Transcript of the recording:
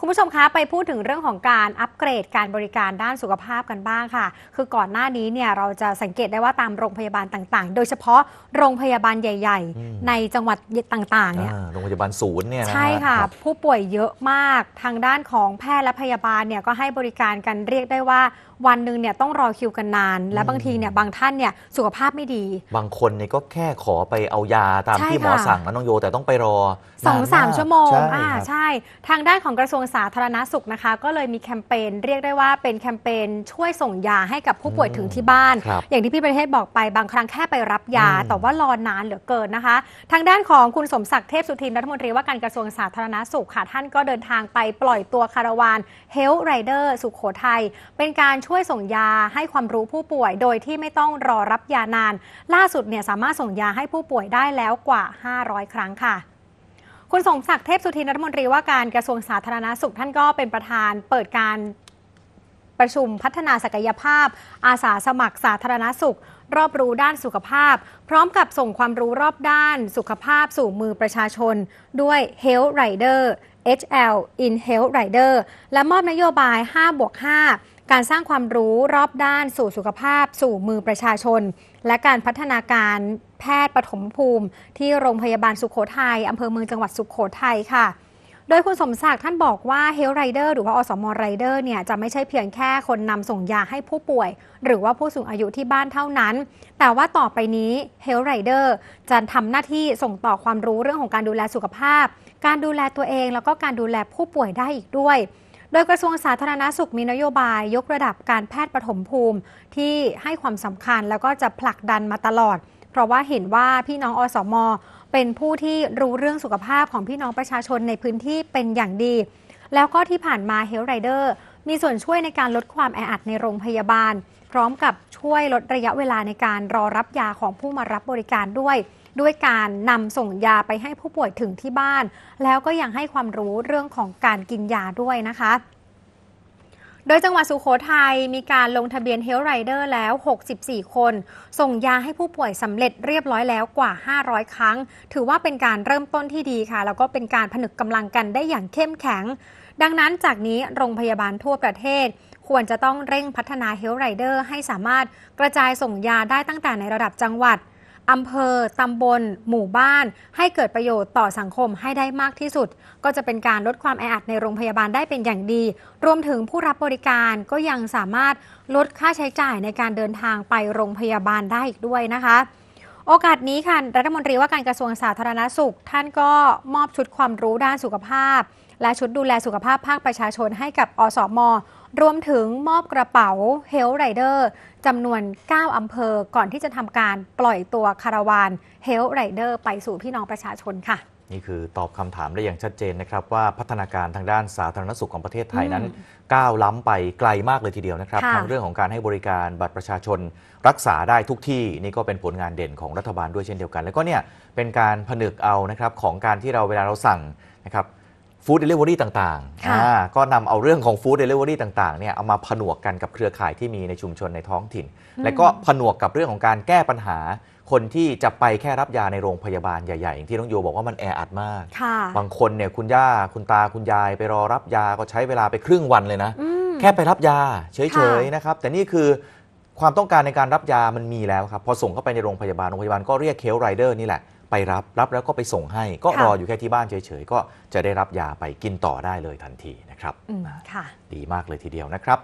คุณผู้ชมคะ ไปพูดถึงเรื่องของการอัปเกรดการบริการด้านสุขภาพกันบ้างค่ะ คือก่อนหน้านี้เนี่ยเราจะสังเกตได้ว่าตามโรงพยาบาลต่างๆ โดยเฉพาะโรงพยาบาลใหญ่ ๆ ในจังหวัดต่างๆเนี่ยโรงพยาบาลศูนย์เนี่ยใช่ค่ะผู้ป่วยเยอะมากทางด้านของแพทย์และพยาบาลเนี่ยก็ให้บริการกันเรียกได้ว่าวันหนึ่งเนี่ยต้องรอคิวกันนาน และบางทีเนี่ยบางท่านเนี่ยสุขภาพไม่ดี บางคนเนี่ยก็แค่ขอไปเอายาตามที่หมอสั่งนะน้องโยแต่ต้องไปรอสองสามชั่วโมงอ่าใช่ ทางด้านของกระทรวงสาธารณาสุขนะคะก็เลยมีแคมเปญเรียกได้ว่าเป็นแคมเปญช่วยส่งยาให้กับผู้ป่วยถึงที่บ้าน อย่างที่พี่ประเทศบอกไปบางครั้งแค่ไปรับยาแต่ว่ารอนานเหลือเกินนะคะ ทางด้านของคุณสมศักดิ์เทพสุทินรัฐมนตรีว่าการกระทรวงสาธารณาสุขค่ะท่านก็เดินทางไปปล่อยตัวคาราวานเฮล์ไรเดอร์สุขโขทัยเป็นการชช่วยส่งยาให้ความรู้ผู้ป่วยโดยที่ไม่ต้องรอรับยานาน ล่าสุดเนี่ยสามารถส่งยาให้ผู้ป่วยได้แล้วกว่า 500 ครั้งค่ะ คุณสมศักดิ์เทพสุทินรัฐมนตรีว่าการกระทรวงสาธารณาสุขท่านก็เป็นประธานเปิดการประชุมพัฒนาศักยภาพ อาสาสมัครสาธารณสุข รอบรู้ด้านสุขภาพ พร้อมกับส่งความรู้รอบด้านสุขภาพ สู่มือประชาชน ด้วย Health Rider HL in Health Rider และมอบนโยบาย 5 บวก 5 การสร้างความรู้รอบด้านสู่สุขภาพ สู่มือประชาชน และการพัฒนาการแพทย์ปฐมภูมิ ที่โรงพยาบาลสุขโขทยัยอำเภอเมืองจังหวัดสุขโขทัยค่ะโดยคุณสมศักดิ์ท่านบอกว่าเฮลไรเดอร์หรือว่าอสมไรเดอร์เนี่ยจะไม่ใช่เพียงแค่คนนำส่งยาให้ผู้ป่วย หรือว่าผู้สูงอายุที่บ้านเท่านั้น แต่ว่าต่อไปนี้เฮลไรเดอร์จะทำหน้าที่ส่งต่อความรู้เรื่องของการดูแลสุขภาพ การดูแลตัวเองแล้วก็การดูแลผู้ป่วยได้อีกด้วย โดยกระทรวงสาธารณาสุขมีนโยบายยกระดับการแพทย์ปฐมภูมิที่ให้ความสำคัญ แล้วก็จะผลักดันมาตลอดเพราะว่าเห็นว่าพี่น้อง อสม เป็นผู้ที่รู้เรื่องสุขภาพของพี่น้องประชาชนในพื้นที่เป็นอย่างดี แล้วก็ที่ผ่านมาเฮลไรเดอร์มีส่วนช่วยในการลดความแออัดในโรงพยาบาล พร้อมกับช่วยลดระยะเวลาในการรอรับยาของผู้มารับบริการด้วย ด้วยการนำส่งยาไปให้ผู้ป่วยถึงที่บ้าน แล้วก็ยังให้ความรู้เรื่องของการกินยาด้วยนะคะดยจังหวัดสุโขทัยมีการลงทะเบียนเฮลไรเดอร์แล้ว 64 คน ส่งยาให้ผู้ป่วยสำเร็จเรียบร้อยแล้วกว่า 500 ครั้ง ถือว่าเป็นการเริ่มต้นที่ดีค่ะ แล้วก็เป็นการผนึกกำลังกันได้อย่างเข้มแข็ง ดังนั้นจากนี้โรงพยาบาลทั่วประเทศ ควรจะต้องเร่งพัฒนาเฮลไรเดอร์ให้สามารถกระจายส่งยาได้ตั้งแต่ในระดับจังหวัดอำเภอ ตำบล หมู่บ้าน ให้เกิดประโยชน์ต่อสังคมให้ได้มากที่สุด ก็จะเป็นการลดความแออัดในโรงพยาบาลได้เป็นอย่างดี รวมถึงผู้รับบริการก็ยังสามารถลดค่าใช้จ่ายในการเดินทางไปโรงพยาบาลได้อีกด้วยนะคะ โอกาสนี้ค่ะ รัฐมนตรีว่าการกระทรวงสาธารณสุข ท่านก็มอบชุดความรู้ด้านสุขภาพ และชุดดูแลสุขภาพภาคประชาชนให้กับอสอมรวมถึงมอบกระเป๋าเฮลไรเดอร์จำนวน 9อำเภอก่อนที่จะทำการปล่อยตัวคาราวานเฮลไรเดอร์ไปสู่พี่น้องประชาชนค่ะ นี่คือตอบคำถามได้อย่างชัดเจนนะครับ ว่าพัฒนาการทางด้านสาธารณสุขของประเทศไทยนั้นก้าวล้ำไปไกลมากเลยทีเดียวนะครับทางเรื่องของการให้บริการบัตรประชาชนรักษาได้ทุกที่ นี่ก็เป็นผลงานเด่นของรัฐบาลด้วยเช่นเดียวกันแล้วก็เนี่ยเป็นการผนึกเอานะครับของการที่เราเวลาเราสั่งนะครับฟู้ดเดลิเวอรี่ต่างๆ ก็นำเอาเรื่องของฟู้ดเดลิเวอรี่ต่างๆ เนี่ย เอามาผนวกกันกับเครือข่ายที่มีในชุมชนในท้องถิ่น และก็ผนวกกับเรื่องของการแก้ปัญหา คนที่จะไปแค่รับยาในโรงพยาบาลใหญ่ ๆ อย่างที่น้องโยบอกว่ามันแออัดมาก บางคนเนี่ยคุณย่าคุณตาคุณยายไปรอรับยาก็ใช้เวลาไปครึ่งวันเลยนะ แค่ไปรับยาเฉยๆนะครับแต่นี่คือความต้องการในการรับยามันมีแล้วครับพอส่งเข้าไปในโรงพยาบาลโรงพยาบาลก็เรียกเคลไรเดอร์นี่แหละไปรับรับแล้วก็ไปส่งให้ก็รออยู่แค่ที่บ้านเฉยๆ ก็จะได้รับยาไปกินต่อได้เลยทันทีนะครับค่ะ ดีมากเลยทีเดียวนะครับ